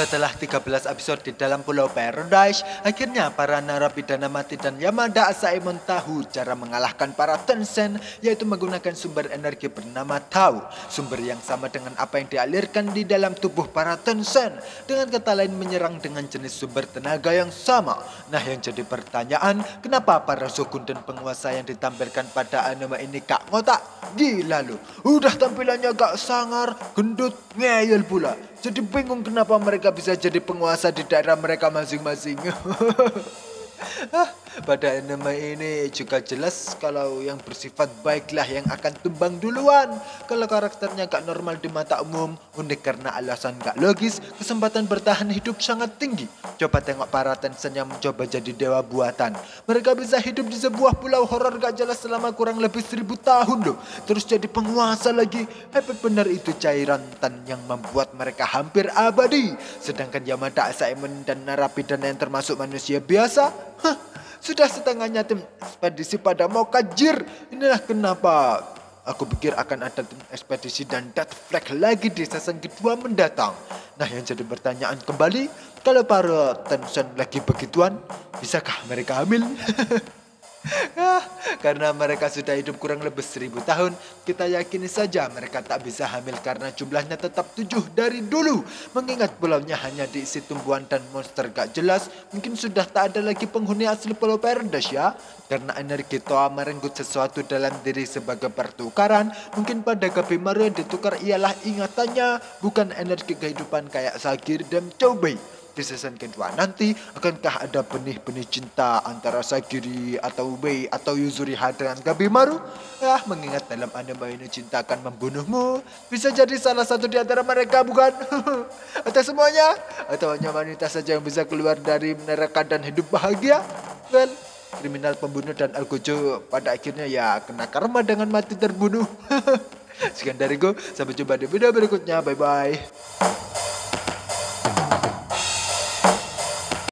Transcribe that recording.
Setelah 13 episode di dalam pulau Paradise, akhirnya para narapidana mati dan Yamada Asahi tahu cara mengalahkan para Tencent yaitu menggunakan sumber energi bernama Tau, sumber yang sama dengan apa yang dialirkan di dalam tubuh para Tencent. Dengan kata lain menyerang dengan jenis sumber tenaga yang sama. Nah yang jadi pertanyaan, kenapa para shogun dan penguasa yang ditampilkan pada anime ini kak ngotak? Gila lu, udah tampilannya gak sangar, gendut, ngeyel pula. Jadi bingung kenapa mereka bisa jadi penguasa di daerah mereka masing-masing. Pada nama ini juga jelas kalau yang bersifat baiklah yang akan tumbang duluan. Kalau karakternya gak normal di mata umum, unik karena alasan gak logis, kesempatan bertahan hidup sangat tinggi. Coba tengok para Tencent yang mencoba jadi dewa buatan. Mereka bisa hidup di sebuah pulau horor gak jelas selama kurang lebih seribu tahun loh. Terus jadi penguasa lagi. Hebat benar itu cairan tan yang membuat mereka hampir abadi. Sedangkan Yamada Simon dan narapidana yang termasuk manusia biasa, hah, sudah setengahnya tim ekspedisi pada mau kajir. Inilah kenapa Aku pikir akan ada tim ekspedisi dan dead flag lagi di season kedua mendatang. Nah yang jadi pertanyaan kembali, kalau para tension lagi begituan, bisakah mereka hamil? karena mereka sudah hidup kurang lebih seribu tahun, kita yakini saja mereka tak bisa hamil karena jumlahnya tetap tujuh dari dulu. Mengingat pulaunya hanya diisi tumbuhan dan monster gak jelas, mungkin sudah tak ada lagi penghuni asli Pulau Paradise ya. Karena energi Toa merenggut sesuatu dalam diri sebagai pertukaran, mungkin pada Gabimaru yang ditukar ialah ingatannya, bukan energi kehidupan kayak Sagir dan Chobei season kedua nanti akankah ada benih-benih cinta antara Sagiri atau Wei atau Yuzuri dengan Maru? Ah, mengingat dalam anime ini cinta akan membunuhmu, bisa jadi salah satu di antara mereka bukan? atau semuanya? Atau hanya wanita saja yang bisa keluar dari neraka dan hidup bahagia? Well, kriminal pembunuh dan Algojo pada akhirnya ya kena karma dengan mati terbunuh. Sekian dari gue, sampai jumpa di video berikutnya. Bye bye.